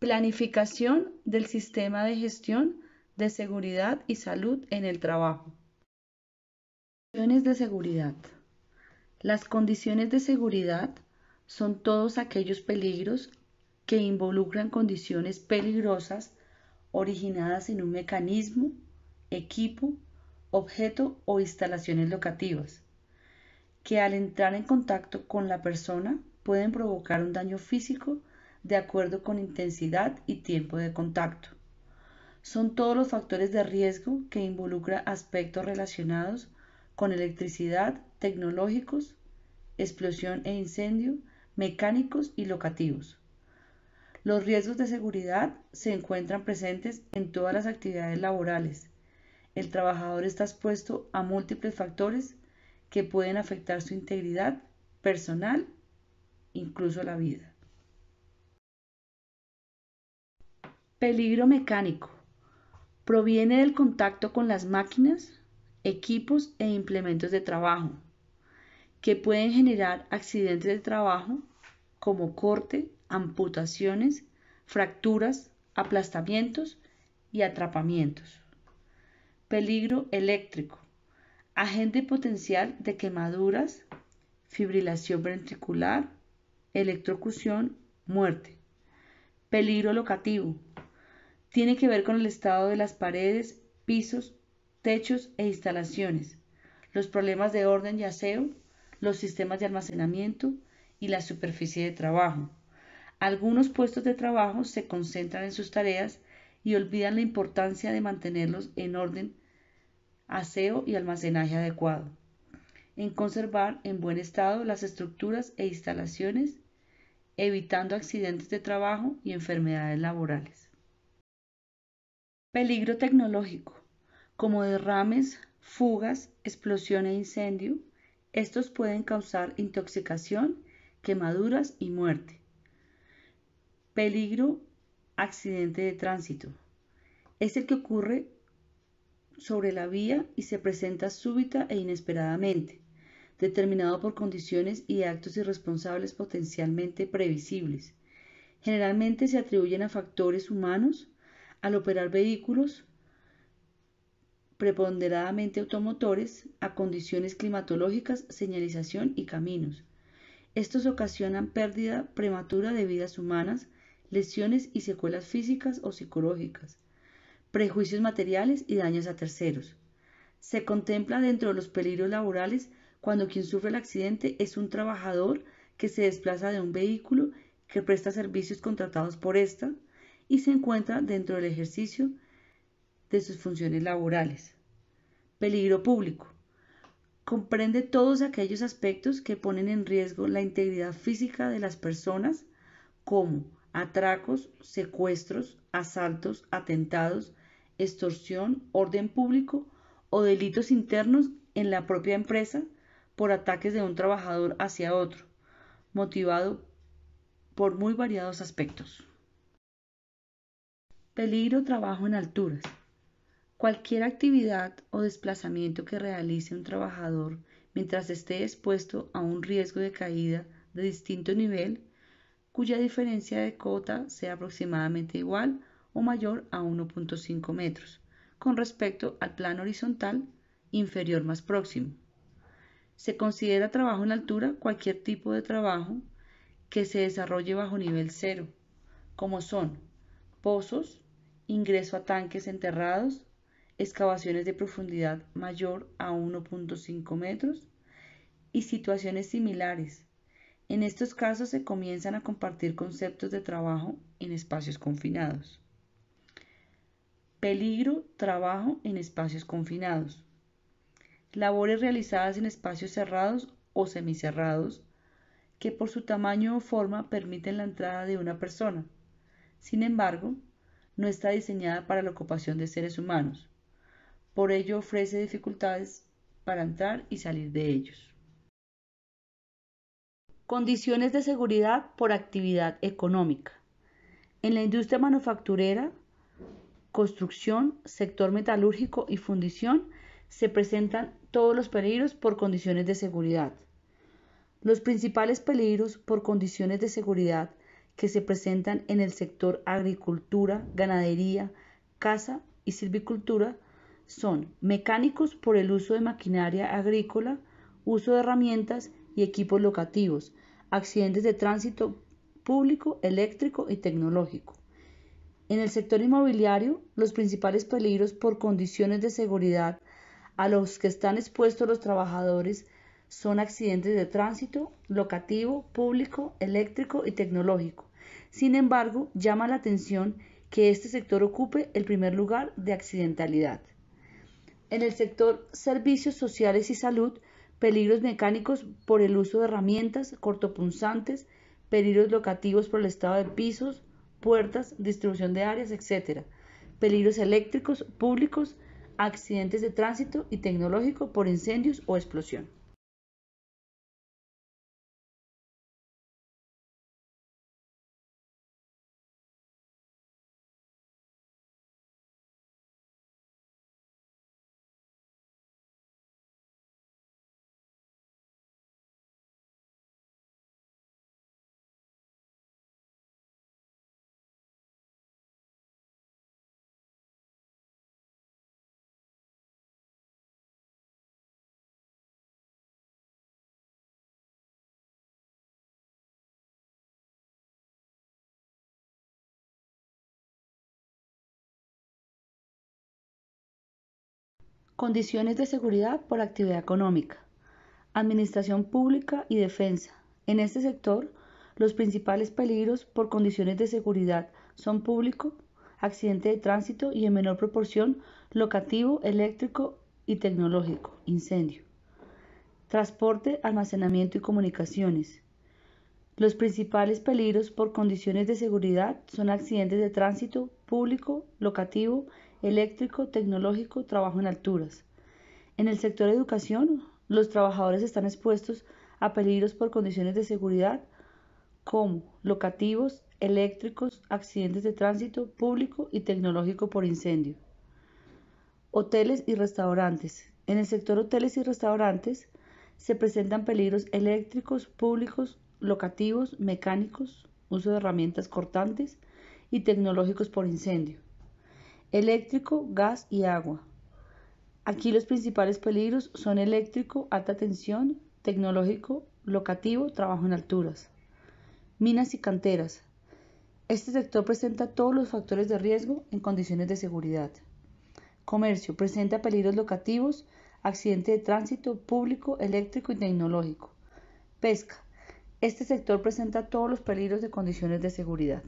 Planificación del sistema de gestión de seguridad y salud en el trabajo. Condiciones de seguridad. Las condiciones de seguridad son todos aquellos peligros que involucran condiciones peligrosas originadas en un mecanismo, equipo, objeto o instalaciones locativas, que al entrar en contacto con la persona pueden provocar un daño físico, de acuerdo con intensidad y tiempo de contacto. Son todos los factores de riesgo que involucran aspectos relacionados con electricidad, tecnológicos, explosión e incendio, mecánicos y locativos. Los riesgos de seguridad se encuentran presentes en todas las actividades laborales. El trabajador está expuesto a múltiples factores que pueden afectar su integridad personal, incluso la vida. Peligro mecánico. Proviene del contacto con las máquinas, equipos e implementos de trabajo, que pueden generar accidentes de trabajo como corte, amputaciones, fracturas, aplastamientos y atrapamientos. Peligro eléctrico. Agente potencial de quemaduras, fibrilación ventricular, electrocución, muerte. Peligro locativo tiene que ver con el estado de las paredes, pisos, techos e instalaciones, los problemas de orden y aseo, los sistemas de almacenamiento y la superficie de trabajo. Algunos puestos de trabajo se concentran en sus tareas y olvidan la importancia de mantenerlos en orden, aseo y almacenaje adecuado, en conservar en buen estado las estructuras e instalaciones, evitando accidentes de trabajo y enfermedades laborales. Peligro tecnológico, como derrames, fugas, explosión e incendio, estos pueden causar intoxicación, quemaduras y muerte. Peligro accidente de tránsito. Es el que ocurre sobre la vía y se presenta súbita e inesperadamente, determinado por condiciones y actos irresponsables potencialmente previsibles. Generalmente se atribuyen a factores humanos, al operar vehículos preponderadamente automotores a condiciones climatológicas, señalización y caminos. Estos ocasionan pérdida prematura de vidas humanas, lesiones y secuelas físicas o psicológicas, prejuicios materiales y daños a terceros. Se contempla dentro de los peligros laborales cuando quien sufre el accidente es un trabajador que se desplaza de un vehículo que presta servicios contratados por esta, y se encuentra dentro del ejercicio de sus funciones laborales. Peligro público. Comprende todos aquellos aspectos que ponen en riesgo la integridad física de las personas, como atracos, secuestros, asaltos, atentados, extorsión, orden público o delitos internos en la propia empresa por ataques de un trabajador hacia otro, motivado por muy variados aspectos. Peligro trabajo en alturas. Cualquier actividad o desplazamiento que realice un trabajador mientras esté expuesto a un riesgo de caída de distinto nivel, cuya diferencia de cota sea aproximadamente igual o mayor a 1.5 metros con respecto al plano horizontal inferior más próximo. Se considera trabajo en altura cualquier tipo de trabajo que se desarrolle bajo nivel cero, como son pozos, ingreso a tanques enterrados, excavaciones de profundidad mayor a 1.5 metros y situaciones similares. En estos casos se comienzan a compartir conceptos de trabajo en espacios confinados. Peligro, trabajo en espacios confinados. Labores realizadas en espacios cerrados o semicerrados que por su tamaño o forma permiten la entrada de una persona. Sin embargo, no está diseñada para la ocupación de seres humanos. Por ello ofrece dificultades para entrar y salir de ellos. Condiciones de seguridad por actividad económica. En la industria manufacturera, construcción, sector metalúrgico y fundición se presentan todos los peligros por condiciones de seguridad. Los principales peligros por condiciones de seguridad que se presentan en el sector agricultura, ganadería, caza y silvicultura son mecánicos por el uso de maquinaria agrícola, uso de herramientas y equipos locativos, accidentes de tránsito público, eléctrico y tecnológico. En el sector inmobiliario, los principales peligros por condiciones de seguridad a los que están expuestos los trabajadores son accidentes de tránsito, locativo, público, eléctrico y tecnológico. Sin embargo, llama la atención que este sector ocupe el primer lugar de accidentalidad. En el sector servicios sociales y salud, peligros mecánicos por el uso de herramientas cortopunzantes, peligros locativos por el estado de pisos, puertas, distribución de áreas, etc. Peligros eléctricos, públicos, accidentes de tránsito y tecnológico por incendios o explosión. Condiciones de seguridad por actividad económica. Administración pública y defensa. En este sector, los principales peligros por condiciones de seguridad son público, accidente de tránsito y en menor proporción locativo, eléctrico y tecnológico, incendio. Transporte, almacenamiento y comunicaciones. Los principales peligros por condiciones de seguridad son accidentes de tránsito público, locativo, eléctrico, tecnológico, trabajo en alturas. En el sector educación, los trabajadores están expuestos a peligros por condiciones de seguridad como locativos, eléctricos, accidentes de tránsito público y tecnológico por incendio. Hoteles y restaurantes. En el sector hoteles y restaurantes se presentan peligros eléctricos, públicos, locativos, mecánicos, uso de herramientas cortantes y tecnológicos por incendio, eléctrico, gas y agua. Aquí los principales peligros son eléctrico, alta tensión, tecnológico, locativo, trabajo en alturas. Minas y canteras. Este sector presenta todos los factores de riesgo en condiciones de seguridad. Comercio. Presenta peligros locativos, accidente de tránsito, público, eléctrico y tecnológico. Pesca. Este sector presenta todos los peligros de condiciones de seguridad.